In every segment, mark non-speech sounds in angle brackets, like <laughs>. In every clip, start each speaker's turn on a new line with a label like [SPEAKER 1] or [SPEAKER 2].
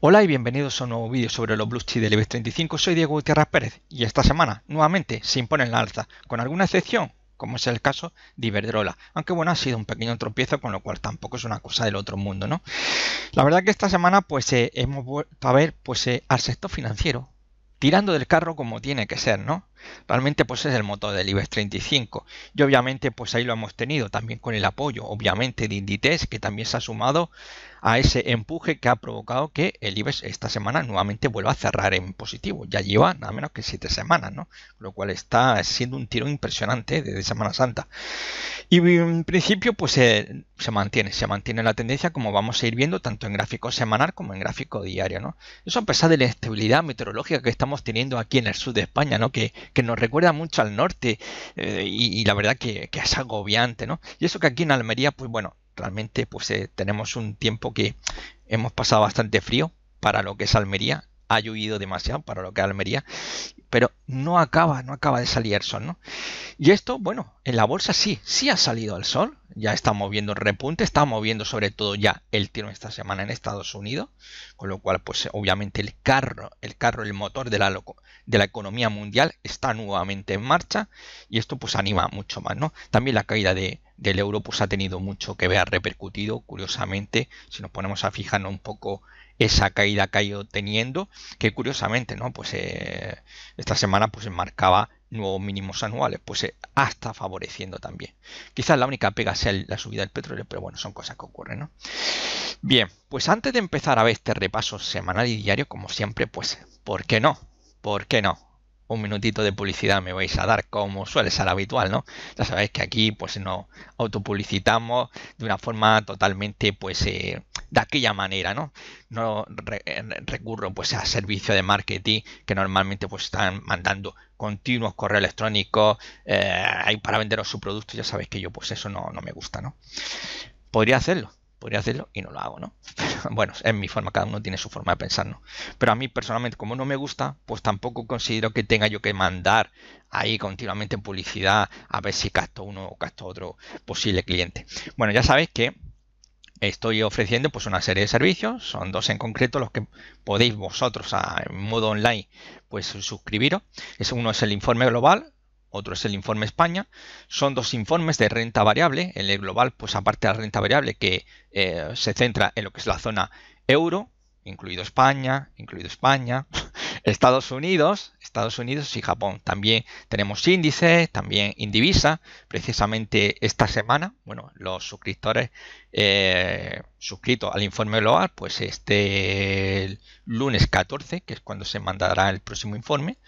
[SPEAKER 1] Hola y bienvenidos a un nuevo vídeo sobre los Blue Chips del IBEX 35, soy Diego Gutiérrez Pérez y esta semana nuevamente se en la alza, con alguna excepción, como es el caso de Iberdrola, aunque bueno, ha sido un pequeño tropiezo, con lo cual tampoco es una cosa del otro mundo, ¿no? La verdad que esta semana pues eh, hemos vuelto a ver pues eh, al sector financiero, tirando del carro como tiene que ser, ¿no? Realmente pues es el motor del IBEX 35 y obviamente pues ahí lo hemos tenido también con el apoyo obviamente de Inditex que también se ha sumado a ese empuje que ha provocado que el IBEX esta semana nuevamente vuelva a cerrar en positivo. Ya lleva nada menos que 7 semanas, ¿no? Lo cual está siendo un tiro impresionante desde Semana Santa. Y en principio, pues eh, se mantiene, se mantiene la tendencia como vamos a ir viendo tanto en gráfico semanal como en gráfico diario, ¿no? Eso a pesar de la estabilidad meteorológica que estamos teniendo aquí en el sur de España, ¿no? Que, nos recuerda mucho al norte eh, y, la verdad que, que es agobiante, ¿no? Y eso que aquí en Almería, pues bueno, realmente pues eh, tenemos un tiempo que hemos pasado bastante frío para lo que es Almería, ha llovido demasiado para lo que es Almería pero no acaba, no acaba de salir el sol, ¿no? Y esto, bueno, en la bolsa sí, sí ha salido el sol, ya está moviendo el repunte, está moviendo sobre todo ya el tiro esta semana en Estados Unidos, con lo cual, pues obviamente el carro, el carro, el motor de la, de la economía mundial está nuevamente en marcha y esto pues anima mucho más, ¿no? También la caída del euro pues ha tenido mucho que ver, ha repercutido, curiosamente, si nos ponemos a fijarnos un poco esa caída que ha ido teniendo, que curiosamente, ¿no? Pues eh, esta semana pues marcaba nuevos mínimos anuales, pues eh, hasta favoreciendo también. Quizás la única pega sea la subida del petróleo, pero bueno, son cosas que ocurren, ¿no? Bien, pues antes de empezar a ver este repaso semanal y diario, como siempre, pues, ¿por qué no? ¿Por qué no? un minutito de publicidad me vais a dar, como suele ser habitual, ¿no? Ya sabéis que aquí pues nos autopublicitamos de una forma totalmente pues eh, de aquella manera, ¿no? No recurro pues a servicios de marketing que normalmente pues están mandando continuos correos electrónicos eh, para venderos su producto, ya sabéis que yo pues eso no, no me gusta, ¿no? Podría hacerlo, podría hacerlo y no lo hago, ¿no? <laughs> bueno, es mi forma, cada uno tiene su forma de pensar, Pero a mí personalmente, como no me gusta, pues tampoco considero que tenga yo que mandar ahí continuamente publicidad a ver si capto uno o capto otro posible cliente. Bueno, ya sabéis que estoy ofreciendo pues una serie de servicios, son dos en concreto los que podéis vosotros a, ah, en modo online pues suscribiros. Es, uno es el informe global, otro es el informe España. Son dos informes de renta variable. En el global, pues aparte de la renta variable que eh, se centra en lo que es la zona euro, incluido España, incluido España, <laughs> Estados Unidos, Estados Unidos y Japón. También tenemos índice, también indivisa. Precisamente esta semana, bueno, los suscriptores eh, suscritos al informe global, pues este lunes 14, que es cuando se mandará el próximo informe,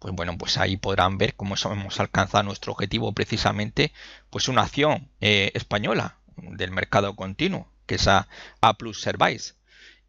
[SPEAKER 1] pues bueno, pues ahí podrán ver cómo hemos alcanzado nuestro objetivo precisamente, pues una acción eh, española del mercado continuo, que es a, Plus Service.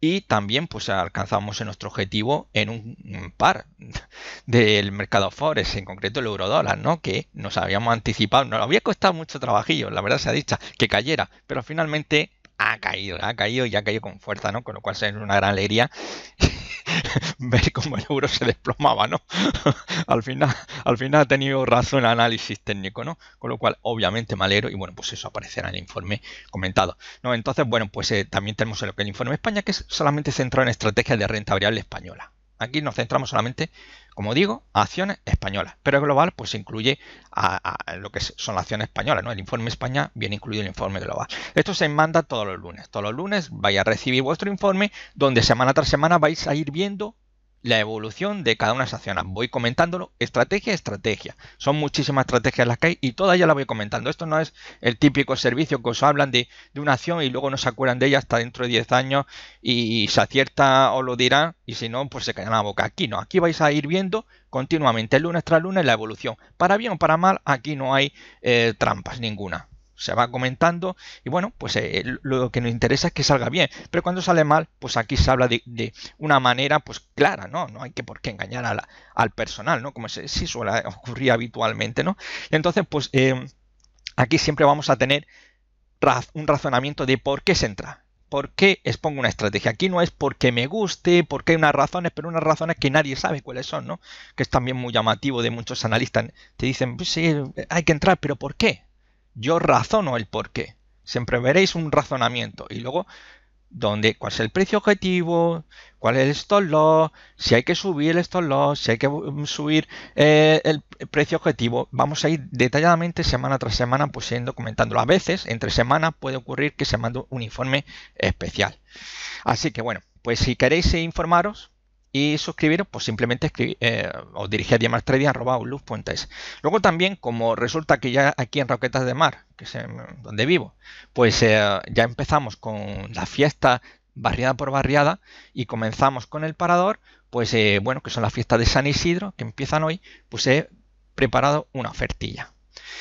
[SPEAKER 1] Y también pues alcanzamos nuestro objetivo en un par <laughs> del mercado Forex, en concreto el eurodólar, ¿no? Que nos habíamos anticipado, nos había costado mucho trabajillo, la verdad se ha dicho, que cayera, pero finalmente ha caído, ha caído y ha caído con fuerza, ¿no? Con lo cual es una gran alegría <laughs> <laughs> ver cómo el euro se desplomaba, ¿no? <laughs> al, final, al final ha tenido razón el análisis técnico, ¿no? Con lo cual, obviamente me y bueno, pues eso aparecerá en el informe comentado. ¿no? Entonces, bueno, pues eh, también tenemos lo que el informe de España, que es solamente centrado en estrategias de renta variable española. Aquí nos centramos solamente como digo, acciones españolas. Pero el global pues incluye a, lo que son las acciones españolas, ¿no? El informe España viene incluido el informe global. Esto se manda todos los lunes. Todos los lunes vais a recibir vuestro informe donde semana tras semana vais a ir viendo la evolución de cada una de esas acciones. Voy comentándolo estrategia estrategia. Son muchísimas estrategias las que hay y todas ya las voy comentando. Esto no es el típico servicio que os hablan de, una acción y luego no se acuerdan de ella hasta dentro de 10 años y, se acierta o lo dirán y si no, pues se caen la boca. Aquí no, aquí vais a ir viendo continuamente, lunes tras lunes, la evolución. Para bien o para mal, aquí no hay eh, trampas ninguna se va comentando y bueno, pues eh, lo que nos interesa es que salga bien, pero cuando sale mal, pues aquí se habla de, una manera pues clara, ¿no? No hay que por qué engañar al personal, ¿no? Como se, suele ocurrir habitualmente, ¿no? entonces, pues eh, aquí siempre vamos a tener un razonamiento de por qué se entra. ¿Por qué expongo una estrategia? Aquí no es porque me guste, porque hay unas razones, pero unas razones que nadie sabe cuáles son, ¿no? Que es también muy llamativo de muchos analistas. Te dicen, pues sí, hay que entrar, pero ¿por qué? yo razono el por qué. Siempre veréis un razonamiento y luego cuál es el precio objetivo, cuál es el stop loss, si hay que subir el stop loss, si hay que subir eh, el precio objetivo. Vamos a ir detalladamente semana tras semana pues yendo comentándolo. A veces entre semanas puede ocurrir que se mande un informe especial. Así que bueno, pues si queréis eh, informaros, y suscribiros, pues simplemente escribir eh, os dirigí a diamastrading.es. Luego también, como resulta que ya aquí en Roquetas de Mar, que es donde vivo, pues eh, ya empezamos con la fiesta barriada por barriada y comenzamos con el parador, pues eh, bueno, que son las fiestas de San Isidro, que empiezan hoy, pues he preparado una ofertilla.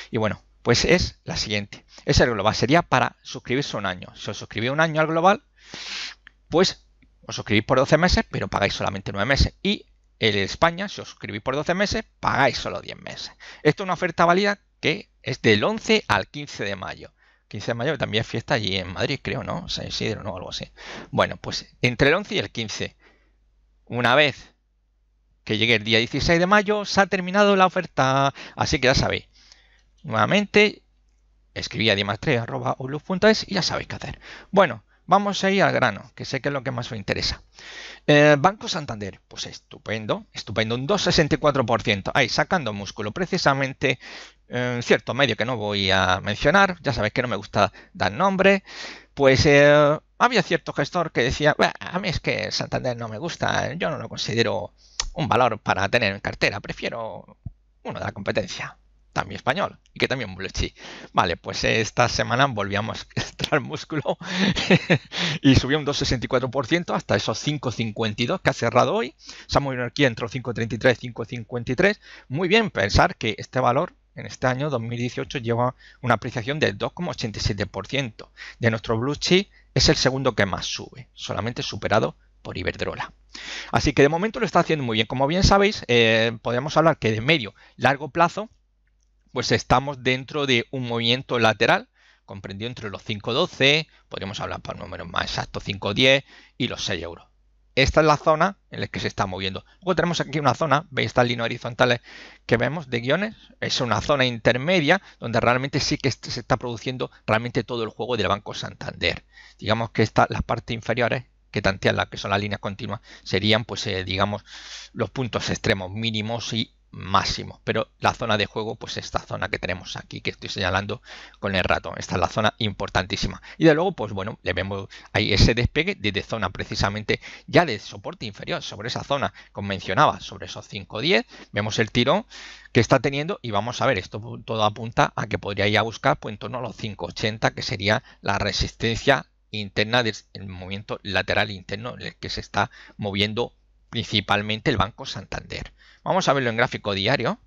[SPEAKER 1] Y bueno, pues es la siguiente. Es el global, sería para suscribirse un año. Si os suscribís un año al global, pues os suscribís por 12 meses, pero pagáis solamente 9 meses. Y en España, si os suscribís por 12 meses, pagáis solo 10 meses. Esto es una oferta válida que es del 11 al 15 de mayo. 15 de mayo, también es fiesta allí en Madrid, creo, ¿no? San Isidro, ¿no? Algo así. Bueno, pues entre el 11 y el 15. Una vez que llegue el día 16 de mayo, se ha terminado la oferta. Así que ya sabéis. Nuevamente, escribí a punto es y ya sabéis qué hacer. Bueno, Vamos a ir al grano, que sé que es lo que más me interesa. Eh, Banco Santander, pues estupendo, estupendo, un 2,64%. Ahí, sacando músculo, precisamente eh, cierto medio que no voy a mencionar, ya sabéis que no me gusta dar nombre, pues eh, había cierto gestor que decía, a mí es que Santander no me gusta, yo no lo considero un valor para tener en cartera, prefiero uno de la competencia también español y que también Chi. Vale, pues esta semana volvíamos a mostrar músculo <laughs> y subió un 2,64% hasta esos 5,52 que ha cerrado hoy. Samuel aquí entró 5,33, 5,53. Muy bien pensar que este valor en este año 2018 lleva una apreciación del 2,87%. De nuestro blue chip es el segundo que más sube, solamente superado por Iberdrola. Así que de momento lo está haciendo muy bien. Como bien sabéis, eh, podemos hablar que de medio, largo plazo pues estamos dentro de un movimiento lateral comprendido entre los 5.12, podríamos hablar por números más exactos, 5.10 y los 6 euros. Esta es la zona en la que se está moviendo. Luego tenemos aquí una zona, veis estas líneas horizontales que vemos de guiones, es una zona intermedia donde realmente sí que se está produciendo realmente todo el juego del Banco Santander. Digamos que estas, las partes inferiores que tantean las que son las líneas continuas serían pues eh, digamos los puntos extremos mínimos y máximo. Pero la zona de juego, pues esta zona que tenemos aquí, que estoy señalando con el ratón. Esta es la zona importantísima. Y de luego, pues bueno, le vemos ahí ese despegue desde zona precisamente ya de soporte inferior, sobre esa zona, como mencionaba, sobre esos 510 Vemos el tirón que está teniendo y vamos a ver, esto todo apunta a que podría ir a buscar pues en torno a los 5.80, que sería la resistencia interna del movimiento lateral interno en el que se está moviendo principalmente el Banco Santander. Vamos a verlo en gráfico diario.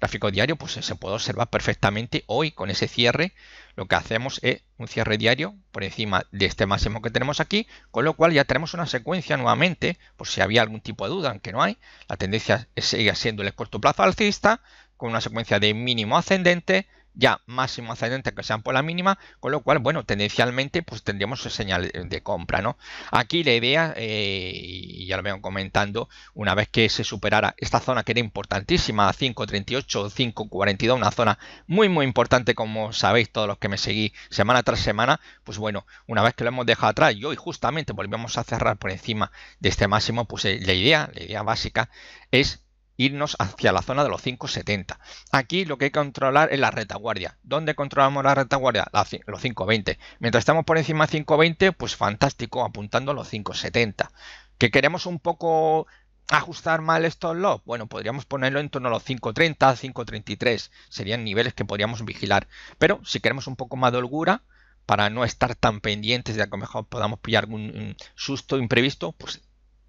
[SPEAKER 1] Gráfico diario, pues se puede observar perfectamente hoy con ese cierre. Lo que hacemos es un cierre diario por encima de este máximo que tenemos aquí, con lo cual ya tenemos una secuencia nuevamente, por si había algún tipo de duda, aunque no hay. La tendencia sigue siendo el corto plazo alcista, con una secuencia de mínimo ascendente, ya máximo ascendente que sean por la mínima, con lo cual, bueno, tendencialmente pues tendríamos señal de compra, ¿no? Aquí la idea, eh, y ya lo vengo comentando, una vez que se superara esta zona que era importantísima, 5.38, 5.42, una zona muy muy importante como sabéis todos los que me seguís semana tras semana, pues bueno, una vez que lo hemos dejado atrás y hoy justamente volvemos a cerrar por encima de este máximo, pues eh, la idea, la idea básica es irnos hacia la zona de los 570. Aquí lo que hay que controlar es la retaguardia. ¿Dónde controlamos la retaguardia? los 520. Mientras estamos por encima de 520, pues fantástico, apuntando a los 570. ¿Que queremos un poco ajustar mal estos logs? Bueno, podríamos ponerlo en torno a los 530, 533. Serían niveles que podríamos vigilar. Pero si queremos un poco más de holgura, para no estar tan pendientes de que a lo mejor podamos pillar algún mm, susto imprevisto, pues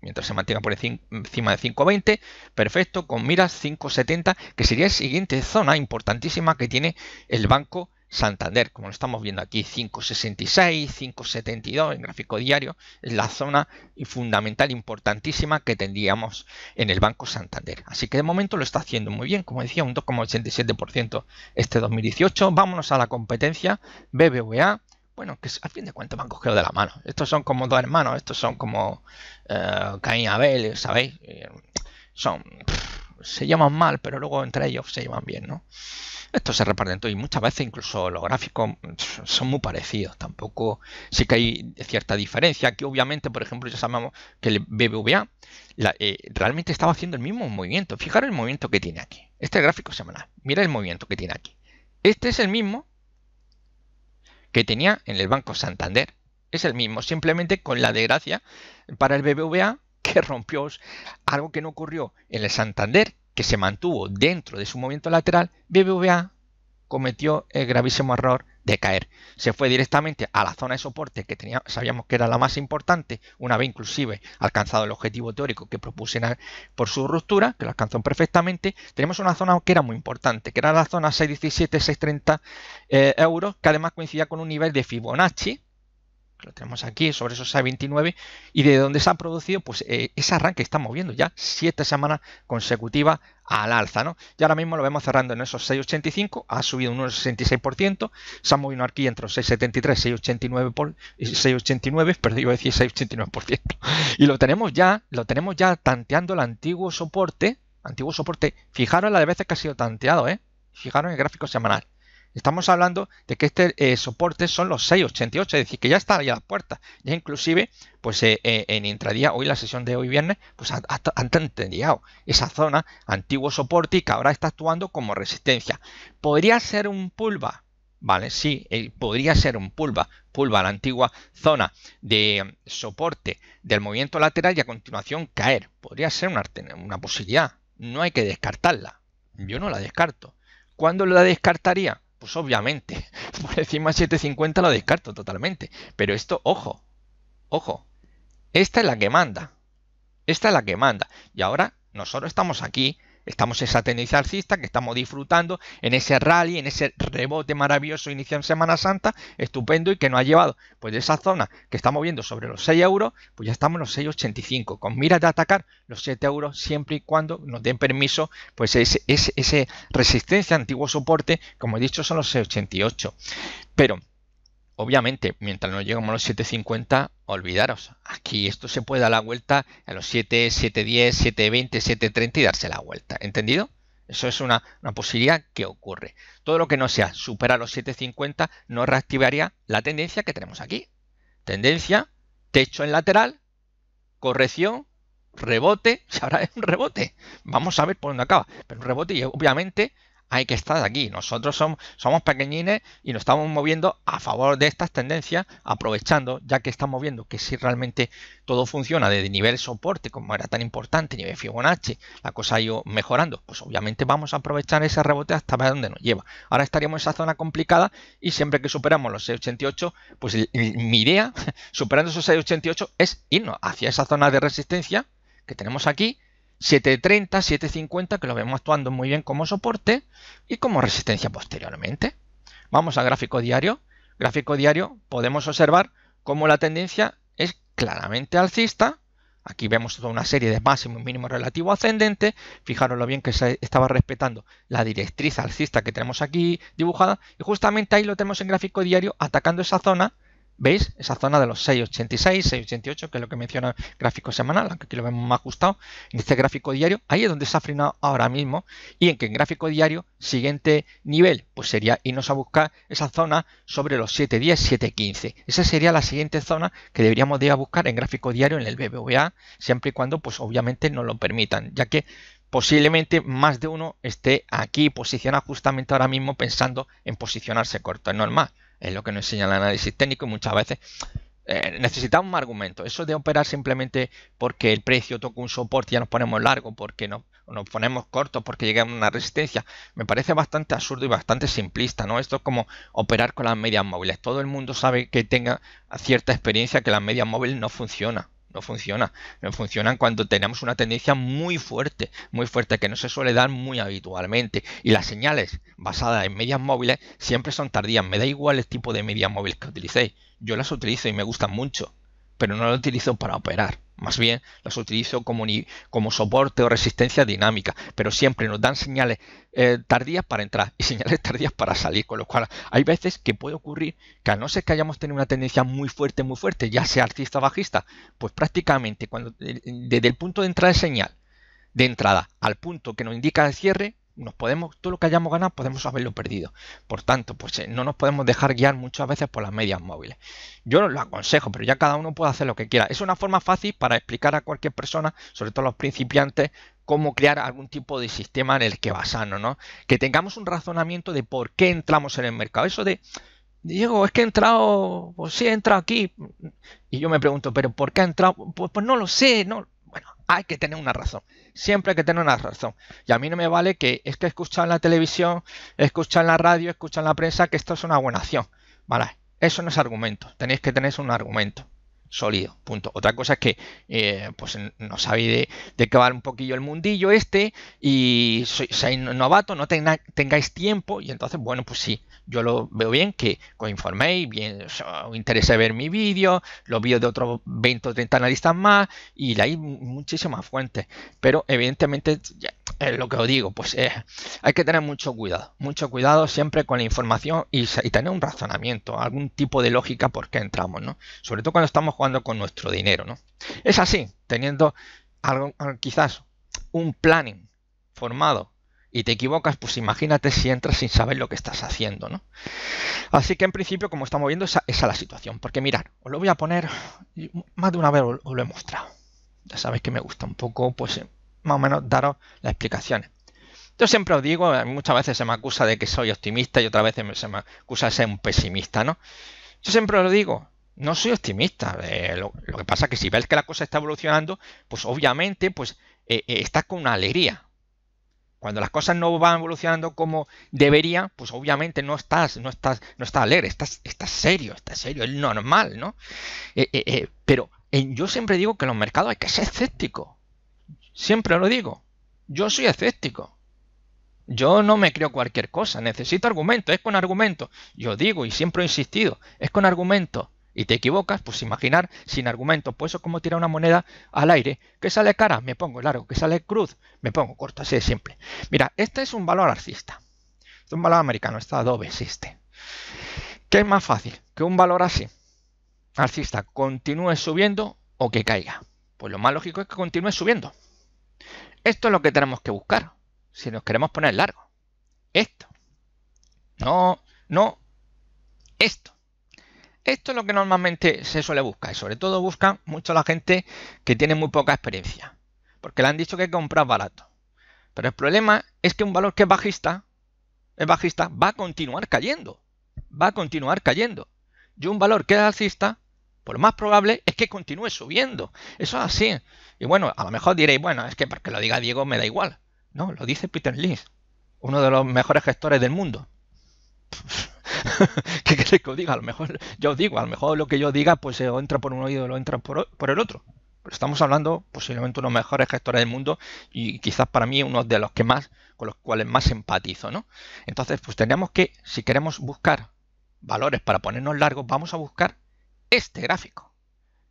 [SPEAKER 1] mientras se mantiene por encima de 5.20, perfecto, con miras 5.70, que sería la siguiente zona importantísima que tiene el Banco Santander, como lo estamos viendo aquí, 5.66, 5.72 en gráfico diario, es la zona fundamental importantísima que tendríamos en el Banco Santander. Así que de momento lo está haciendo muy bien, como decía, un 2,87% este 2018. Vámonos a la competencia BBVA bueno, que al fin de cuentas van cogido de la mano. Estos son como dos hermanos, estos son como eh, Caín y Abel, ¿sabéis? Eh, son, se llaman mal, pero luego entre ellos se llaman bien, ¿no? Estos se reparten todo y muchas veces incluso los gráficos son muy parecidos. Tampoco sí que hay cierta diferencia. Que obviamente, por ejemplo, ya sabemos que el BBVA eh, realmente estaba haciendo el mismo movimiento. Fijaros el movimiento que tiene aquí. Este gráfico semanal. Mira el movimiento que tiene aquí. Este es el mismo, que tenía en el Banco Santander. Es el mismo, simplemente con la desgracia para el BBVA <laughs> que rompió algo que no ocurrió en el Santander, que se mantuvo dentro de su movimiento lateral, BBVA cometió el gravísimo error de caer. Se fue directamente a la zona de soporte que tenía, sabíamos que era la más importante, una vez inclusive alcanzado el objetivo teórico que propusieron por su ruptura, que lo alcanzó perfectamente, tenemos una zona que era muy importante, que era la zona 617-630 eh, euros, que además coincidía con un nivel de Fibonacci, lo tenemos aquí, sobre esos 6,29, y de dónde se ha producido pues, eh, ese arranque que estamos viendo ya, siete semanas consecutivas al alza. ¿no? Y ahora mismo lo vemos cerrando en esos 6,85, ha subido un 66%, se ha movido aquí entre los 6,73 6,89, por, 6,89, <laughs> iba a decir 6,89%. Y lo tenemos ya, lo tenemos ya tanteando el antiguo soporte, antiguo soporte, fijaros la de veces que ha sido tanteado, ¿eh? fijaros el gráfico semanal. Estamos hablando de que este eh, soporte son los 688, es decir, que ya está ahí las la puerta. Ya inclusive, pues eh, eh, en intradía, hoy la sesión de hoy viernes, pues han, entendido esa zona, antiguo soporte y que ahora está actuando como resistencia. ¿Podría ser un pulva? ¿Vale? Sí, podría ser un pulva. Pulva, la antigua zona de mm, soporte del movimiento lateral y a continuación caer. Podría ser una, una posibilidad. No hay que descartarla. Yo no la descarto. ¿Cuándo la descartaría? Pues obviamente, <laughs> por encima 750 lo descarto totalmente. Pero esto, ojo, ojo, esta es la que manda. Esta es la que manda. Y ahora nosotros estamos aquí Estamos esa tendencia alcista que estamos disfrutando en ese rally, en ese rebote maravilloso inicio en Semana Santa, estupendo y que nos ha llevado pues de esa zona que estamos viendo sobre los 6 euros, pues ya estamos en los 6,85, con miras de atacar los 7 euros siempre y cuando nos den permiso, pues ese, ese resistencia, antiguo soporte, como he dicho, son los 6,88. Pero Obviamente, mientras no llegamos a los 7.50, olvidaros. Aquí esto se puede dar la vuelta a los 7, 7.10, 7.20, 7.30 y darse la vuelta. ¿Entendido? Eso es una, posibilidad que ocurre. Todo lo que no sea superar los 7.50 no reactivaría la tendencia que tenemos aquí. Tendencia, techo en lateral, corrección, rebote. Ahora <laughs> habrá un rebote, vamos a ver por dónde acaba. Pero un rebote y obviamente hay que estar aquí. Nosotros somos, somos pequeñines y nos estamos moviendo a favor de estas tendencias, aprovechando, ya que estamos viendo que si realmente todo funciona desde nivel soporte, como era tan importante, nivel Fibonacci, la cosa ha ido mejorando, pues obviamente vamos a aprovechar ese rebote hasta ver dónde nos lleva. Ahora estaríamos en esa zona complicada y siempre que superamos los 6,88, pues mi idea, <laughs> superando esos 6,88, es irnos hacia esa zona de resistencia que tenemos aquí 730, 750, que lo vemos actuando muy bien como soporte y como resistencia posteriormente. Vamos al gráfico diario. Gráfico diario, podemos observar cómo la tendencia es claramente alcista. Aquí vemos toda una serie de máximo y mínimo relativo ascendente. Fijaros lo bien que se estaba respetando la directriz alcista que tenemos aquí dibujada. Y justamente ahí lo tenemos en gráfico diario atacando esa zona ¿Veis? Esa zona de los 686, 688, que es lo que menciona el gráfico semanal, aunque aquí lo vemos más ajustado, en este gráfico diario, ahí es donde se ha frenado ahora mismo y en que en gráfico diario, siguiente nivel, pues sería irnos a buscar esa zona sobre los 710, 715. Esa sería la siguiente zona que deberíamos de ir a buscar en gráfico diario en el BBVA, siempre y cuando, pues obviamente nos lo permitan, ya que posiblemente más de uno esté aquí posicionado justamente ahora mismo pensando en posicionarse corto, es normal es lo que nos enseña el análisis técnico y muchas veces eh, necesitamos un argumento. Eso de operar simplemente porque el precio toca un soporte y ya nos ponemos largo, porque no, nos ponemos cortos, porque llegamos a una resistencia, me parece bastante absurdo y bastante simplista, ¿no? Esto es como operar con las medias móviles. Todo el mundo sabe que tenga cierta experiencia que las medias móviles no funcionan no funciona. No funcionan cuando tenemos una tendencia muy fuerte, muy fuerte, que no se suele dar muy habitualmente. Y las señales basadas en medias móviles siempre son tardías. Me da igual el tipo de medias móviles que utilicéis. Yo las utilizo y me gustan mucho, pero no las utilizo para operar. Más bien las utilizo como, como soporte o resistencia dinámica, pero siempre nos dan señales eh, tardías para entrar y <laughs> señales tardías para salir, con lo cual hay veces que puede ocurrir que a no ser que hayamos tenido una tendencia muy fuerte, muy fuerte, ya sea artista bajista, pues prácticamente cuando eh, desde el punto de entrada de señal, de entrada al punto que nos indica el cierre, nos podemos, todo lo que hayamos ganado podemos haberlo perdido. Por tanto, pues eh, no nos podemos dejar guiar muchas veces por las medias móviles. Yo lo aconsejo, pero ya cada uno puede hacer lo que quiera. Es una forma fácil para explicar a cualquier persona, sobre todo a los principiantes, cómo crear algún tipo de sistema en el que basarnos, ¿no? Que tengamos un razonamiento de por qué entramos en el mercado. Eso de Diego, es que he entrado, pues sí, he entrado aquí. Y yo me pregunto, ¿pero por qué ha entrado? Pues, pues no lo sé, no, hay que tener una razón. Siempre hay que tener una razón. Y a mí no me vale que es que he en la televisión, escuchar en la radio, escuchar en la prensa que esto es una buena acción. Vale, eso no es argumento. Tenéis que tener un argumento sólido, punto. Otra cosa es que eh, pues no sabéis de, de cavar un poquillo el mundillo este y sois, sois novato, no tengáis tiempo y entonces, bueno, pues sí, yo lo veo bien que os informéis, bien, os interesa ver mi vídeo, los vídeos de otros 20 o 30 analistas más y hay muchísimas fuentes, pero evidentemente ya, lo que os digo, pues eh, hay que tener mucho cuidado, mucho cuidado siempre con la información y, tener un razonamiento, algún tipo de lógica por qué entramos, ¿no? Sobre todo cuando estamos jugando con nuestro dinero, ¿no? Es así, teniendo algo, quizás un planning formado y te equivocas, pues imagínate si entras sin saber lo que estás haciendo, ¿no? Así que en principio, como estamos viendo, esa, es la situación. Porque mirad, os lo voy a poner, más de una vez os lo he mostrado. Ya sabéis que me gusta un poco, pues más o menos daros las explicaciones. Yo siempre os digo, eh, muchas veces se me acusa de que soy optimista y otras veces se me acusa de ser un pesimista, ¿no? Yo siempre os digo, no soy optimista. Eh, lo, que pasa es que si ves que la cosa está evolucionando, pues obviamente pues, eh, estás con una alegría. Cuando las cosas no van evolucionando como debería pues obviamente no estás, no estás, no estás alegre, estás, estás serio, estás serio, es normal, ¿no? pero yo siempre digo que en los mercados hay que ser escéptico. Siempre lo digo. Yo soy escéptico. Yo no me creo cualquier cosa. Necesito argumentos. Es con argumentos. Yo digo y siempre he insistido. Es con argumentos. Y te equivocas, pues imaginar sin argumentos. Pues eso es como tirar una moneda al aire. Que sale cara, me pongo largo. Que sale cruz, me pongo corto. Así es simple. Mira, este es un valor arcista. es un valor americano. Está adobe, existe. ¿Qué es más fácil? Que un valor así, alcista, continúe subiendo o que caiga. Pues lo más lógico es que continúe subiendo. Esto es lo que tenemos que buscar si nos queremos poner largo. Esto. No, no. Esto. Esto es lo que normalmente se suele buscar y sobre todo busca mucho la gente que tiene muy poca experiencia. Porque le han dicho que compras barato. Pero el problema es que un valor que bajista, es bajista, va a continuar cayendo. Va a continuar cayendo. Y un valor que es alcista por lo más probable es que continúe subiendo. Eso es así. Y bueno, a lo mejor diréis, bueno, es que que lo diga Diego me da igual. No, lo dice Peter Lynch, uno de los mejores gestores del mundo. <laughs> ¿Qué queréis que os diga? A lo mejor yo os digo, a lo mejor lo que yo diga, pues eh, o entra por un oído o lo entra por, el otro. Pero estamos hablando posiblemente uno de los mejores gestores del mundo y quizás para mí uno de los que más, con los cuales más empatizo, ¿no? Entonces, pues tenemos que, si queremos buscar valores para ponernos largos, vamos a buscar este gráfico.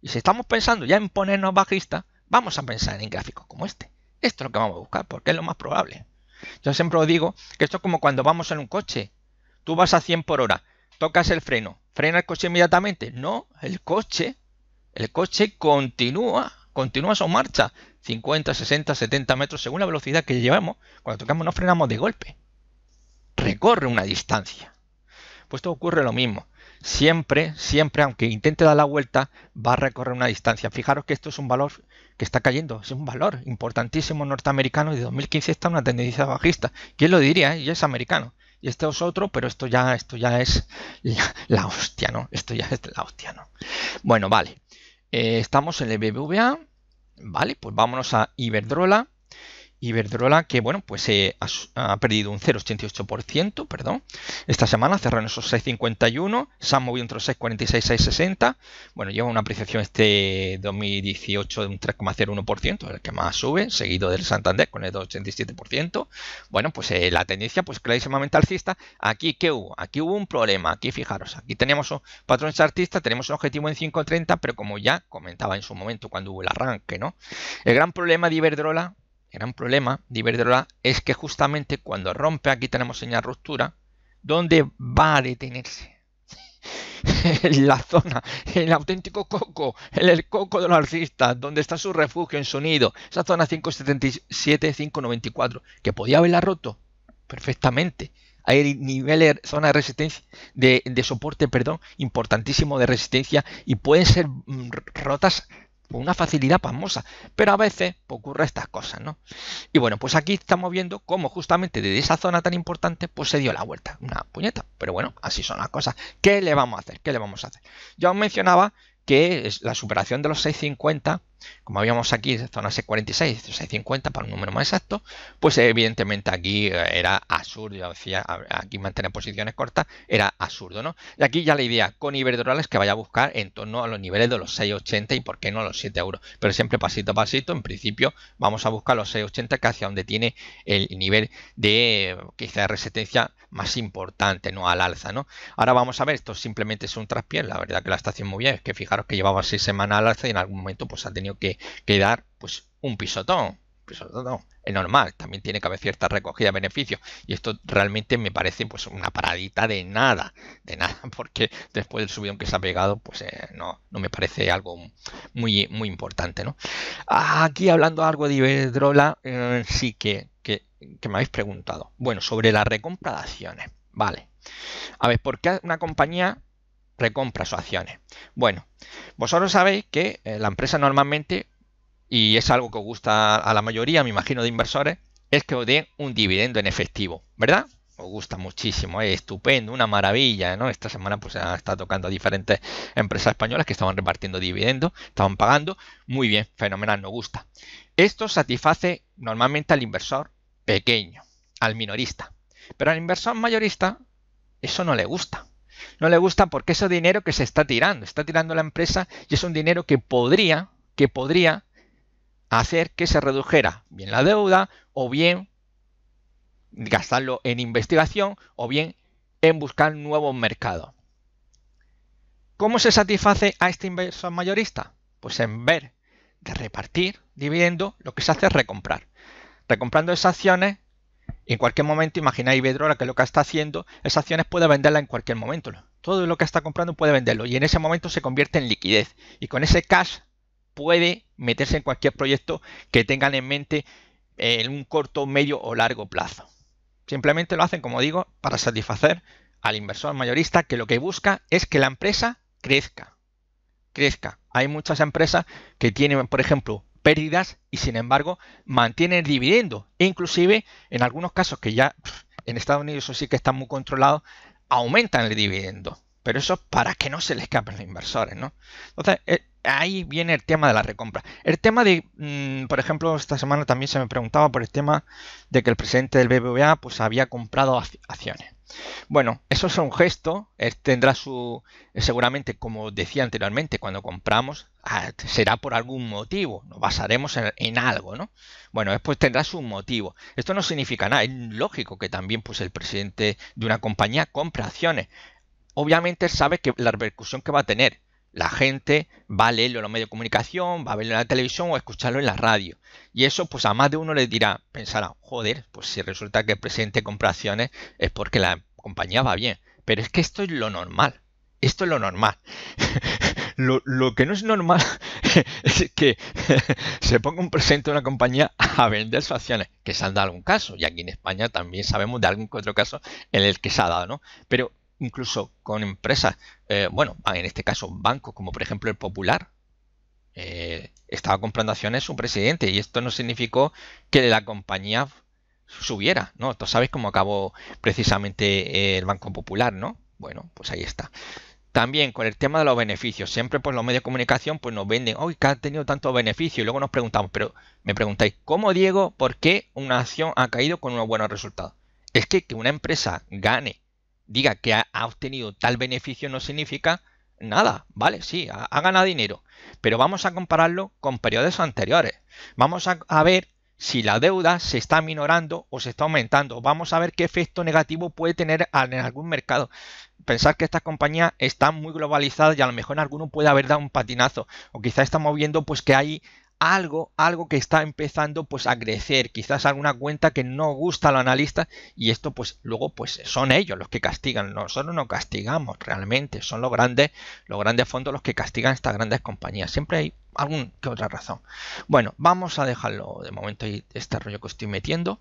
[SPEAKER 1] Y si estamos pensando ya en ponernos bajistas, vamos a pensar en gráficos como este. Esto es lo que vamos a buscar, porque es lo más probable. Yo siempre os digo que esto es como cuando vamos en un coche. Tú vas a 100 por hora, tocas el freno, frena el coche inmediatamente. No, el coche, el coche continúa, continúa su marcha. 50, 60, 70 metros según la velocidad que llevamos. Cuando tocamos no frenamos de golpe. Recorre una distancia. Pues esto ocurre lo mismo siempre, siempre, aunque intente dar la vuelta, va a recorrer una distancia. Fijaros que esto es un valor que está cayendo, es un valor importantísimo norteamericano y de 2015 está una tendencia bajista. ¿Quién lo diría? Eh? Y es americano. Y este es otro, pero esto ya, esto ya es la, hostia, ¿no? Esto ya es la hostia, ¿no? Bueno, vale. Eh, estamos en el BBVA. Vale, pues vámonos a Iberdrola. Iberdrola, que bueno, pues eh, ha, perdido un 0,88%, perdón. Esta semana cerró en esos 6,51, se han movido entre los 6,46 6,60. Bueno, lleva una apreciación este 2018 de un 3,01%, el que más sube, seguido del Santander con el 2,87%. Bueno, pues eh, la tendencia, pues clarísimamente alcista. Aquí, ¿qué hubo? Aquí hubo un problema. Aquí, fijaros, aquí teníamos un patrón tenemos un objetivo en 5,30, pero como ya comentaba en su momento cuando hubo el arranque, ¿no? El gran problema de Iberdrola gran problema de Iberdrola es que justamente cuando rompe, aquí tenemos señal ruptura, donde va a detenerse? <laughs> en la zona, el auténtico coco, en el coco de los artistas, donde está su refugio, en sonido esa zona 577, 594, que podía haberla roto perfectamente. Hay niveles, zona de resistencia, de soporte, perdón, importantísimo de resistencia y pueden ser mm, rotas con una facilidad pasmosa. Pero a veces pues, ocurre estas cosas, ¿no? Y bueno, pues aquí estamos viendo cómo justamente desde esa zona tan importante, pues se dio la vuelta. Una puñeta. Pero bueno, así son las cosas. ¿Qué le vamos a hacer? ¿Qué le vamos a hacer? ya os mencionaba que la superación de los 650 como habíamos aquí, zona C46, 650 para un número más exacto, pues evidentemente aquí eh, era absurdo, decía, aquí mantener posiciones cortas era absurdo, ¿no? Y aquí ya la idea con Iberdrola es que vaya a buscar en torno a los niveles de los 6,80 y por qué no los 7 euros, pero siempre pasito a pasito, en principio vamos a buscar los 6,80 que hacia donde tiene el nivel de quizá de resistencia más importante, ¿no? Al alza, ¿no? Ahora vamos a ver, esto simplemente es un traspié, la verdad que la estación muy bien, es que fijaros que llevaba 6 semanas al alza y en algún momento pues ha tenido que, dar pues un pisotón. Es normal, también tiene que haber cierta recogida de beneficios. Y esto realmente me parece pues una paradita de nada, de nada, <laughs> porque después del subidón que se ha pegado, pues eh, no, me parece algo muy, muy importante. ¿no? Aquí hablando algo de Iberdrola, eh, sí que, que, me habéis preguntado. Bueno, sobre las recompra de acciones. Vale. A ver, porque una compañía recompra sus acciones. Bueno, vosotros sabéis que eh, la empresa normalmente, y es algo que gusta a la mayoría, me imagino, de inversores, es que os den un dividendo en efectivo, ¿verdad? Os gusta muchísimo, es estupendo, una maravilla, ¿no? Esta semana pues está tocando a diferentes empresas españolas que estaban repartiendo dividendos, estaban pagando, muy bien, fenomenal, nos gusta. Esto satisface normalmente al inversor pequeño, al minorista, pero al inversor mayorista eso no le gusta. No le gusta porque ese dinero que se está tirando, está tirando la empresa y es un dinero que podría, que podría hacer que se redujera bien la deuda o bien gastarlo en investigación o bien en buscar nuevos mercados. ¿Cómo se satisface a este inversor mayorista? Pues en ver de repartir dividendo, lo que se hace es recomprar. Recomprando esas acciones en cualquier momento, imagináis la que lo que está haciendo, esas acciones puede venderla en cualquier momento. Todo lo que está comprando puede venderlo y en ese momento se convierte en liquidez. Y con ese cash puede meterse en cualquier proyecto que tengan en mente en un corto, medio o largo plazo. Simplemente lo hacen, como digo, para satisfacer al inversor mayorista que lo que busca es que la empresa crezca. Crezca. Hay muchas empresas que tienen, por ejemplo, pérdidas y sin embargo mantienen el dividendo. E inclusive en algunos casos que ya en Estados Unidos eso sí que están muy controlados, aumentan el dividendo. Pero eso para que no se le escapen los inversores, ¿no? Entonces, eh, ahí viene el tema de la recompra. El tema de, mm, por ejemplo, esta semana también se me preguntaba por el tema de que el presidente del BBVA pues había comprado acciones. Bueno, eso es un gesto, tendrá su, seguramente como decía anteriormente, cuando compramos ah, será por algún motivo, nos basaremos en, algo, ¿no? Bueno, después tendrá su motivo. Esto no significa nada, es lógico que también pues el presidente de una compañía compre acciones obviamente sabe que la repercusión que va a tener la gente va a leerlo en los medios de comunicación, va a verlo en la televisión o escucharlo en la radio. Y eso, pues a más de uno le dirá, pensará, joder, pues si resulta que el presidente compra acciones es porque la compañía va bien. Pero es que esto es lo normal. Esto es lo normal. <laughs> lo, que no es normal <laughs> es que <laughs> se ponga un presente de una compañía a vender sus acciones, que se han dado algún caso, y aquí en España también sabemos de algún otro caso en el que se ha dado, ¿no? Pero incluso con empresas, eh, bueno, ah, en este caso bancos, como por ejemplo el Popular, eh, estaba comprando acciones su presidente y esto no significó que la compañía subiera, ¿no? Tú sabes cómo acabó precisamente eh, el Banco Popular, ¿no? Bueno, pues ahí está. También con el tema de los beneficios, siempre por pues, los medios de comunicación pues nos venden, hoy que ha tenido tanto beneficio y luego nos preguntamos, pero me preguntáis, ¿cómo Diego, por qué una acción ha caído con unos buenos resultados? Es que que una empresa gane diga que ha obtenido tal beneficio no significa nada, ¿vale? Sí, ha, ganado dinero, pero vamos a compararlo con periodos anteriores. Vamos a, ver si la deuda se está minorando o se está aumentando. Vamos a ver qué efecto negativo puede tener en algún mercado. Pensar que estas compañías están muy globalizadas y a lo mejor en alguno puede haber dado un patinazo. O quizá estamos viendo pues que hay algo, algo que está empezando pues a crecer, quizás alguna cuenta que no gusta al analista, y esto pues luego pues son ellos los que castigan, nosotros no castigamos realmente, son los grandes, los grandes fondos los que castigan estas grandes compañías, siempre hay algún que otra razón. Bueno, vamos a dejarlo de momento y este rollo que estoy metiendo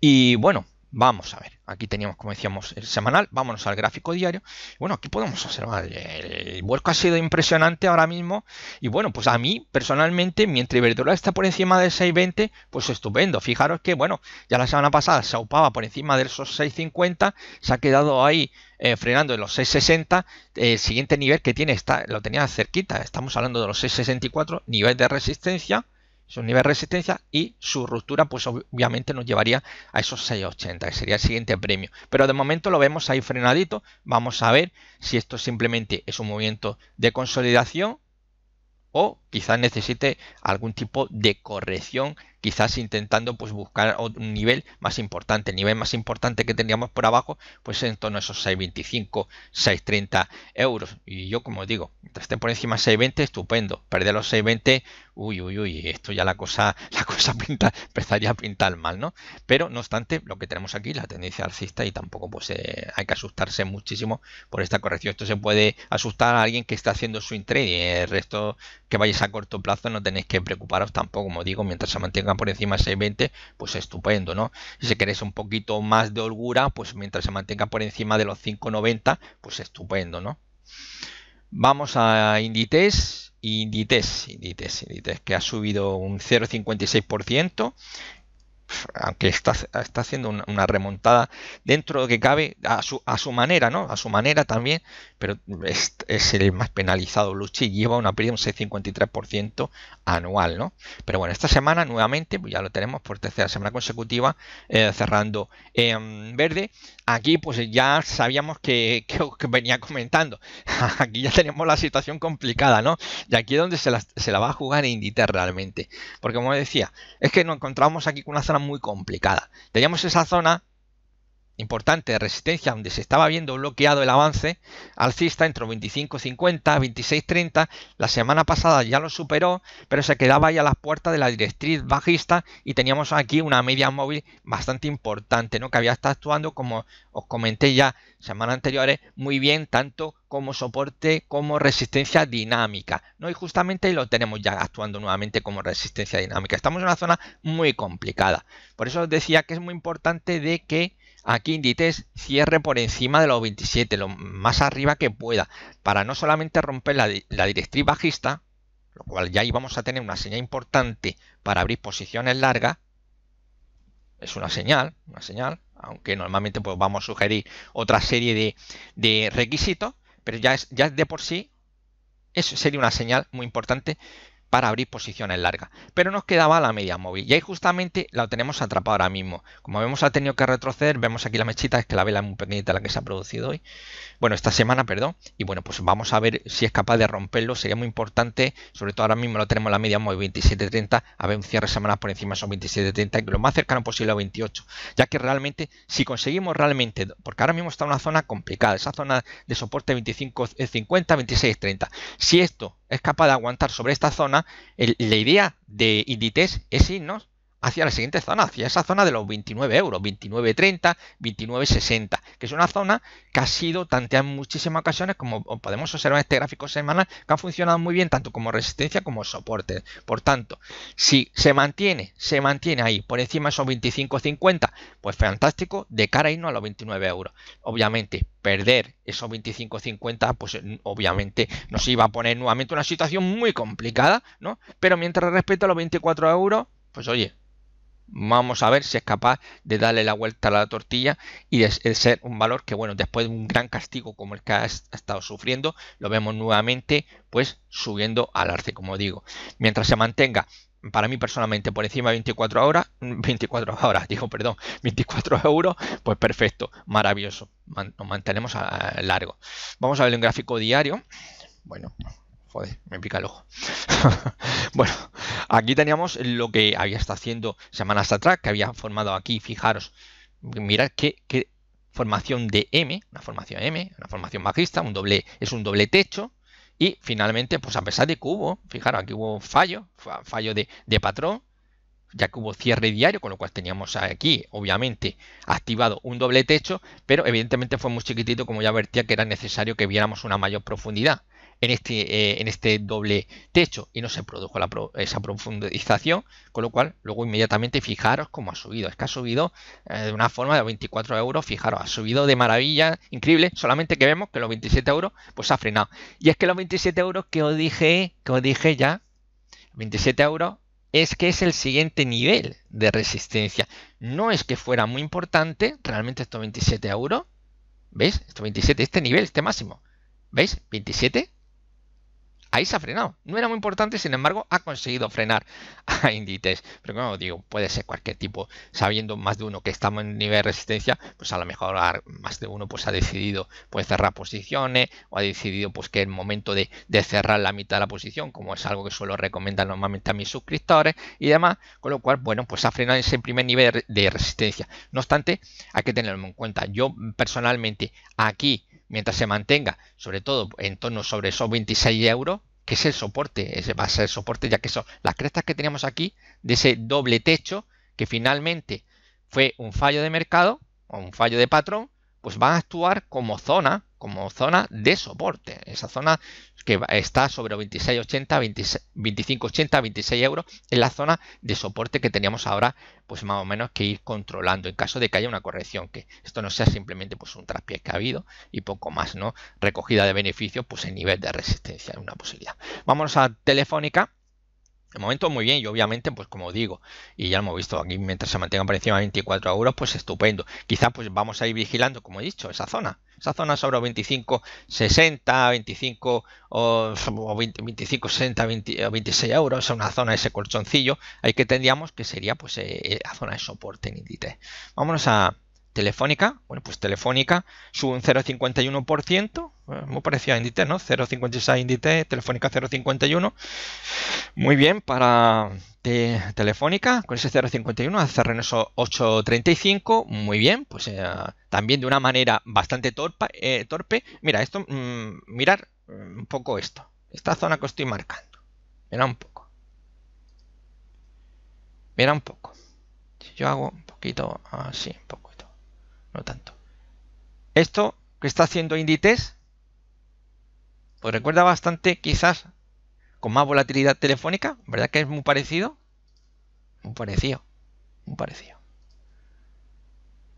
[SPEAKER 1] y bueno, Vamos a ver, aquí teníamos, como decíamos, el semanal, vámonos al gráfico diario. Bueno, aquí podemos observar, el vuelco ha sido impresionante ahora mismo. Y bueno, pues a mí, personalmente, mientras Iberdrola está por encima del 6.20, pues estupendo. Fijaros que, bueno, ya la semana pasada se upaba por encima de esos 6.50, se ha quedado ahí eh, frenando en los 6.60. El siguiente nivel que tiene está, lo tenía cerquita, estamos hablando de los 6.64, nivel de resistencia su nivel de resistencia y su ruptura pues obviamente nos llevaría a esos 680 que sería el siguiente premio pero de momento lo vemos ahí frenadito vamos a ver si esto simplemente es un movimiento de consolidación o quizás necesite algún tipo de corrección, quizás intentando pues buscar un nivel más importante. El nivel más importante que tendríamos por abajo, pues en torno a esos 6,25, 6,30 euros. Y yo como digo, esté por encima de 6,20, estupendo. Perder los 6,20, uy, uy, uy, esto ya la cosa, <laughs> la cosa pinta, empezaría a pintar mal, ¿no? Pero no obstante, lo que tenemos aquí, la tendencia alcista, y tampoco pues eh, hay que asustarse muchísimo por esta corrección. Esto se puede asustar a alguien que está haciendo swing y El resto que vayáis a corto plazo no tenéis que preocuparos tampoco, como digo, mientras se mantenga por encima de 6,20, pues estupendo, ¿no? Y si queréis un poquito más de holgura, pues mientras se mantenga por encima de los 5,90, pues estupendo, ¿no? Vamos a Inditex, Inditex, Inditex, Inditex, que ha subido un 0,56%, aunque está, está haciendo una, remontada dentro de que cabe a su, a su manera, ¿no? A su manera también, pero es, el más penalizado. y lleva una pérdida de un 6,53% anual, ¿no? Pero bueno, esta semana nuevamente, pues ya lo tenemos por tercera semana consecutiva, eh, cerrando en verde. Aquí pues ya sabíamos que, <laughs> venía comentando. <laughs> Aquí ya tenemos la situación complicada, ¿no? Y aquí es donde se la, va a jugar Inditex realmente. Porque como decía, es que nos encontramos aquí con una zona muy complicada. Teníamos esa zona importante resistencia donde se estaba viendo bloqueado el avance alcista entre 25.50 26.30 la semana pasada ya lo superó pero se quedaba ahí a las puertas de la directriz bajista y teníamos aquí una media móvil bastante importante no que había estado actuando como os comenté ya semana anteriores muy bien tanto como soporte como resistencia dinámica. ¿no? Y justamente lo tenemos ya actuando nuevamente como resistencia dinámica. Estamos en una zona muy complicada. Por eso os decía que es muy importante de que aquí Inditex cierre por encima de los 27, lo más arriba que pueda, para no solamente romper la, directriz bajista, lo cual ya íbamos a tener una señal importante para abrir posiciones largas, es una señal, una señal, aunque normalmente pues vamos a sugerir otra serie de, de requisitos, pero ya es, ya de por sí, eso sería una señal muy importante para abrir posiciones largas. Pero nos quedaba la media móvil y ahí justamente la tenemos atrapada ahora mismo. Como vemos ha tenido que retroceder, vemos aquí la mechita, es que la vela es muy pequeñita la que se ha producido hoy. Bueno, esta semana, perdón. Y bueno, pues vamos a ver si es capaz de romperlo. Sería muy importante, sobre todo ahora mismo lo tenemos la media móvil 27.30, a ver un cierre de semanas por encima de esos 27.30 y lo más cercano posible a 28. Ya que realmente, si conseguimos realmente, porque ahora mismo está una zona complicada, esa zona de soporte 25.50, 26.30. Eh, si esto es capaz de aguantar sobre esta zona, la idea de indites es irnos hacia la siguiente zona, hacia esa zona de los 29 euros, 29,30, 29,60, que es una zona que ha sido tanteada en muchísimas ocasiones, como podemos observar en este gráfico semanal, que ha funcionado muy bien tanto como resistencia como soporte. Por tanto, si se mantiene, se mantiene ahí por encima de esos 25,50, pues fantástico, de cara a irnos a los 29 euros. Obviamente, perder esos 25,50, pues eh, obviamente nos iba a poner nuevamente una situación muy complicada, ¿no? Pero mientras respecto a los 24 euros, pues oye, Vamos a ver si es capaz de darle la vuelta a la tortilla y de, ser un valor que, bueno, después de un gran castigo como el que ha, estado sufriendo, lo vemos nuevamente, pues subiendo al arce, como digo. Mientras se mantenga para mí personalmente por encima de 24 <laughs> horas, 24 horas, <laughs> digo, perdón, 24 euros, pues perfecto, maravilloso, nos mantenemos a largo. Vamos a ver un gráfico diario. Bueno, Joder, me pica el ojo. <laughs> bueno, aquí teníamos lo que había estado haciendo semanas atrás, que había formado aquí, fijaros, mirad qué, formación de M, una formación M, una formación bajista, un doble, es un doble techo, y finalmente, pues a pesar de que hubo, fijaros, aquí hubo fallo, fallo de, patrón, ya que hubo cierre diario, con lo cual teníamos aquí, obviamente, activado un doble techo, pero evidentemente fue muy chiquitito, como ya vertía, que era necesario que viéramos una mayor profundidad en este, eh, en este doble techo y no se produjo esa profundización, con lo cual luego inmediatamente fijaros cómo ha subido, es que ha subido eh, de una forma de 24 euros, fijaros, ha subido de maravilla, increíble, solamente que vemos que los 27 euros pues ha frenado. Y es que los 27 euros que os dije, que os dije ya, 27 euros es que es el siguiente nivel de resistencia. No es que fuera muy importante, realmente estos 27 euros, ¿veis? Estos 27, este nivel, este máximo, ¿veis? 27, Ahí se ha frenado. No era muy importante, sin embargo, ha conseguido frenar a Inditex. Pero como digo, puede ser cualquier tipo. Sabiendo más de uno que estamos en nivel de resistencia, pues a lo mejor más de uno pues ha decidido pues, cerrar posiciones o ha decidido pues que el momento de, de cerrar la mitad de la posición, como es algo que suelo recomendar normalmente a mis suscriptores y demás, con lo cual, bueno, pues ha frenado ese primer nivel de resistencia. No obstante, hay que tenerlo en cuenta. Yo personalmente aquí mientras se mantenga, sobre todo en torno sobre esos 26 euros, que es el soporte, ese va a ser el soporte, ya que son las crestas que teníamos aquí de ese doble techo, que finalmente fue un fallo de mercado o un fallo de patrón, pues van a actuar como zona como zona de soporte. Esa zona que está sobre 26,80, 25,80, 26 euros es la zona de soporte que teníamos ahora, pues más o menos que ir controlando en caso de que haya una corrección, que esto no sea simplemente pues un traspié que ha habido y poco más, ¿no? Recogida de beneficios, pues en nivel de resistencia, una posibilidad. Vamos a Telefónica de momento muy bien y obviamente, pues como digo, y ya lo hemos visto aquí, mientras se mantenga por encima de 24 euros, pues estupendo. Quizá pues vamos a ir vigilando, como he dicho, esa zona. Esa zona sobre 25, 60, 25 25, 60, 26 euros, una zona, ese colchoncillo, ahí que tendríamos que sería pues eh, eh, la zona de soporte en Vámonos a, Telefónica, bueno, pues Telefónica sube un 0,51%, eh, muy parecido a Indite, ¿no? 0,56 Indite, Telefónica 0,51. Muy bien para Telefónica, con ese 0,51 a cerrar esos 8,35. Muy bien, pues eh, también de una manera bastante torpa, eh, torpe. Mira, esto, mm, mirar mm, un poco esto, esta zona que estoy marcando. Mira un poco. Mira un poco. Si yo hago un poquito así, un poco no tanto. Esto que está haciendo Inditex, pues recuerda bastante quizás con más volatilidad telefónica, ¿verdad que es muy parecido? Muy parecido, muy parecido.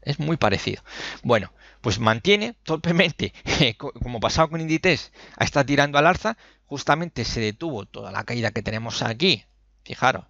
[SPEAKER 1] Es muy parecido. Bueno, pues mantiene torpemente, <laughs> como pasado con Inditex, estar tirando al alza, justamente se detuvo toda la caída que tenemos aquí, fijaros,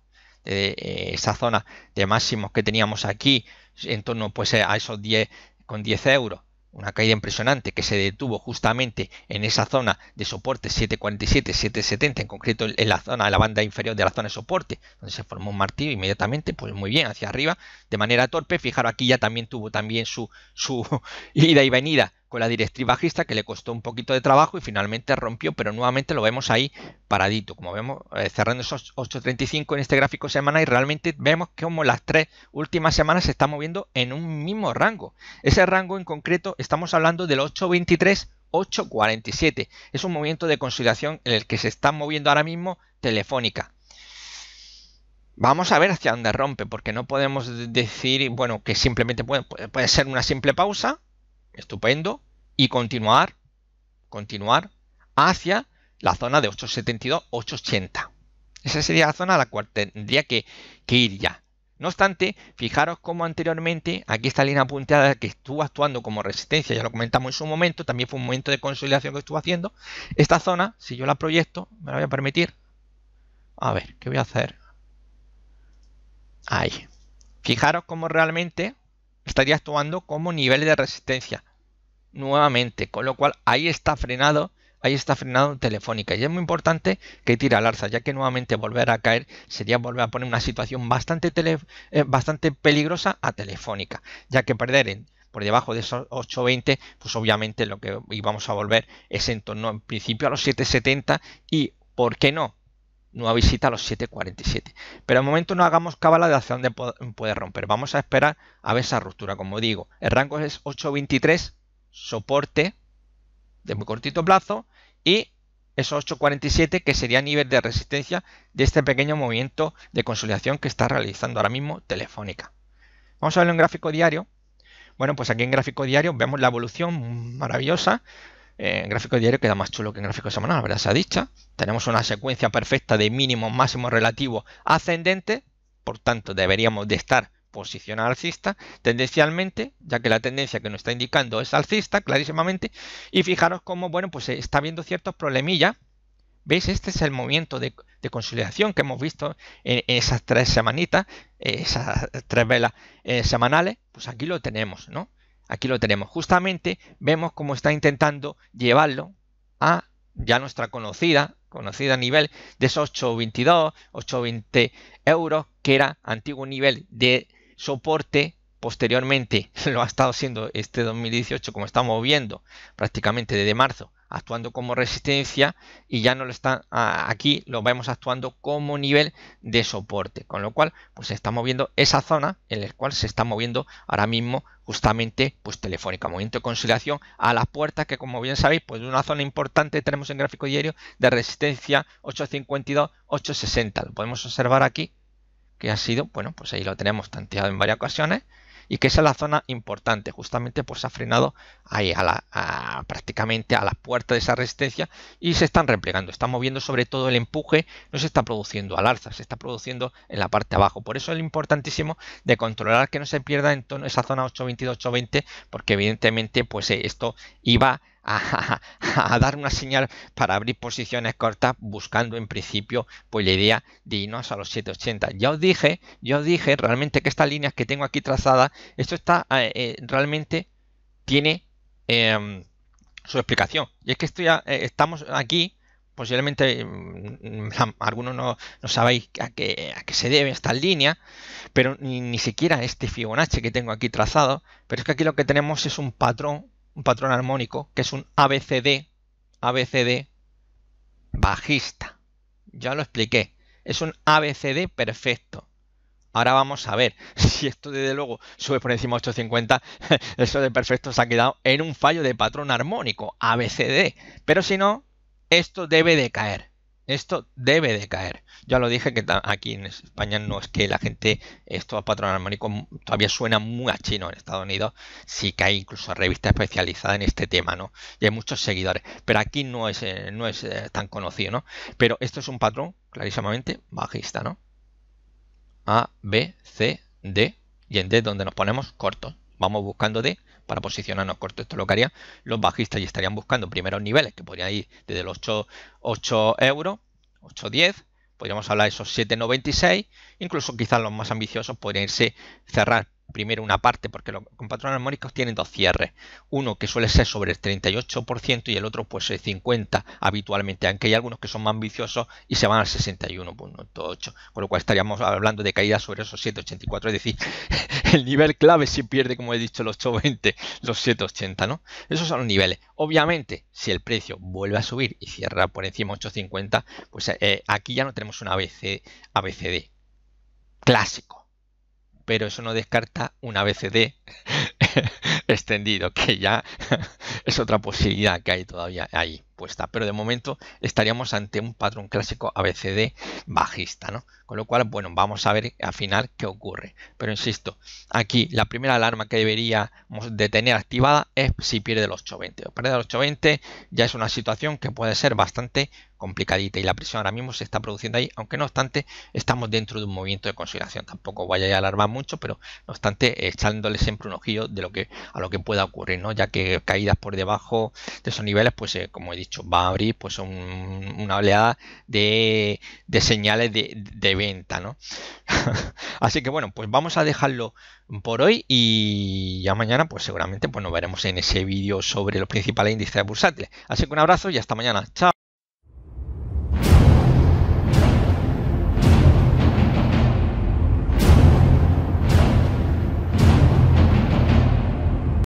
[SPEAKER 1] eh, esa zona de máximos que teníamos aquí, en torno pues, a esos 10 con 10 euros, una caída impresionante que se detuvo justamente en esa zona de soporte 747, 770, en concreto en la zona, de la banda inferior de la zona de soporte, donde se formó un martillo inmediatamente, pues muy bien, hacia arriba, de manera torpe. Fijaros, aquí ya también tuvo también su, su <laughs> ida y venida con la directriz bajista que le costó un poquito de trabajo y finalmente rompió, pero nuevamente lo vemos ahí paradito, como vemos eh, cerrando esos 8.35 en este gráfico semana y realmente vemos que como las tres últimas semanas se está moviendo en un mismo rango. Ese rango en concreto estamos hablando del 823 8.47. Es un movimiento de consolidación en el que se está moviendo ahora mismo Telefónica, Vamos a ver hacia dónde rompe, porque no podemos decir, bueno, que simplemente puede, ser una simple pausa, estupendo, y continuar, continuar hacia la zona de 872, 880. Esa sería la zona a la cual tendría que, que ir ya. No obstante, fijaros como anteriormente, aquí esta línea punteada que estuvo actuando como resistencia, ya lo comentamos en su momento, también fue un momento de consolidación que estuvo haciendo. Esta zona, si yo la proyecto, me la voy a permitir. A ver, ¿qué voy a hacer? Ahí Fijaros cómo realmente estaría actuando como nivel de resistencia nuevamente, con lo cual ahí está frenado, ahí está frenado Telefónica y es muy importante que tire al alza, ya que nuevamente volver a caer sería volver a poner una situación bastante, eh, bastante peligrosa a Telefónica, ya que perder por debajo de esos 8.20, pues obviamente lo que íbamos a volver es en torno en principio a los 7.70 y, ¿por qué no? nueva visita a los 7.47. Pero de momento no hagamos cábala de acción de poder romper. Vamos a esperar a ver esa ruptura. Como digo, el rango es 8.23, soporte de muy cortito plazo y esos 8.47 que sería nivel de resistencia de este pequeño movimiento de consolidación que está realizando ahora mismo Telefónica. Vamos a verlo en gráfico diario. Bueno, pues aquí en gráfico diario vemos la evolución maravillosa eh, en gráfico diario queda más chulo que en gráfico semanal, ¿verdad? Se ha dicho. Tenemos una secuencia perfecta de mínimos, máximo, relativo, ascendente, por tanto deberíamos de estar al alcista tendencialmente, ya que la tendencia que nos está indicando es alcista clarísimamente, y fijaros cómo, bueno, pues eh, está viendo ciertos problemillas. ¿Veis? Este es el movimiento de, consolidación que hemos visto en, esas tres semanitas, eh, esas tres velas semanales, pues aquí lo tenemos, ¿no? Aquí lo tenemos. Justamente vemos cómo está intentando llevarlo a ya nuestra conocida, conocida nivel de esos 822, 820 euros, que era antiguo nivel de soporte. Posteriormente <laughs> lo ha estado siendo este 2018, como estamos viendo, prácticamente desde marzo actuando como resistencia y ya no lo está aquí lo vemos actuando como nivel de soporte con lo cual pues se está moviendo esa zona en la cual se está moviendo ahora mismo justamente pues telefónica movimiento de conciliación a las puertas que como bien sabéis pues una zona importante tenemos en gráfico diario de resistencia 852 860 lo podemos observar aquí que ha sido bueno pues ahí lo tenemos tanteado en varias ocasiones y que esa es la zona importante. Justamente pues ha frenado ahí a la, prácticamente a la puerta de esa resistencia y se están replegando. Está moviendo sobre todo el empuje, no se está produciendo al alza, se está produciendo en la parte de abajo. Por eso es importantísimo de controlar que no se pierda en torno esa zona 820 820 porque evidentemente pues eh, esto iba <laughs> a, dar una señal para abrir posiciones cortas buscando en principio pues la idea de irnos a los 780. Ya os dije, ya dije realmente que estas líneas que tengo aquí trazadas, esto está eh, eh, realmente tiene em, su explicación. Y es que estoy eh, estamos aquí posiblemente mm, mm, <laughs> algunos no, no sabéis a qué, a qué, se debe esta línea, pero ni, ni, siquiera este Fibonacci que tengo aquí trazado, pero es que aquí lo que tenemos es un patrón un patrón armónico, que es un ABCD, ABCD bajista. Ya lo expliqué. Es un ABCD perfecto. Ahora vamos a ver <laughs> si esto desde luego sube por encima de 850, <laughs> eso de perfecto se ha quedado en un fallo de patrón armónico, ABCD. Pero si no, esto debe de caer. Esto debe de caer. Ya lo dije que aquí en España no es que la gente, esto a patrón armónico todavía suena muy a chino. En Estados Unidos sí que hay incluso revistas especializadas en este tema, ¿no? Y hay muchos seguidores, pero aquí no es, eh, no es eh, tan conocido, ¿no? Pero esto es un patrón clarísimamente bajista, ¿no? A, B, C, D. Y en D donde nos ponemos cortos. Vamos buscando D para posicionarnos corto. Esto lo que haría los bajistas y estarían buscando primeros niveles que podrían ir desde los 8, euros, 8,10. Podríamos hablar de esos 7,96. Incluso quizás los más ambiciosos podrían irse cerrar primero una parte, porque los, patrones armónicos tienen dos cierres. Uno que suele ser sobre el 38% y el otro pues el 50% habitualmente, aunque hay algunos que son más ambiciosos y se van al 61.8, con lo cual estaríamos hablando de caída sobre esos 784, es decir, <laughs> el nivel clave si pierde, como he dicho, los 820, los 780, ¿no? Esos son los niveles. Obviamente, si el precio vuelve a subir y cierra por encima 850, pues eh, aquí ya no tenemos un ABC, ABCD clásico pero eso no descarta una BCD <laughs> extendido, que ya <laughs> es otra posibilidad que hay todavía ahí pero de momento estaríamos ante un patrón clásico ABCD bajista, ¿no? Con lo cual, bueno, vamos a ver al final qué ocurre. Pero insisto, aquí la primera alarma que deberíamos de tener activada es si pierde los 820. perder los 820 ya es una situación que puede ser bastante complicadita y la presión ahora mismo se está produciendo ahí, aunque no obstante estamos dentro de un movimiento de consideración. tampoco vaya a alarmar mucho, pero no obstante echándole siempre un ojillo de lo que a lo que pueda ocurrir, ¿no? Ya que caídas por debajo de esos niveles, pues eh, como he dicho hecho, va a abrir pues una oleada de, señales de, venta, <laughs> Así que bueno, pues vamos a dejarlo por hoy y ya mañana pues seguramente pues nos veremos en ese vídeo sobre los principales índices bursátiles. Así que un abrazo y hasta mañana. Chao.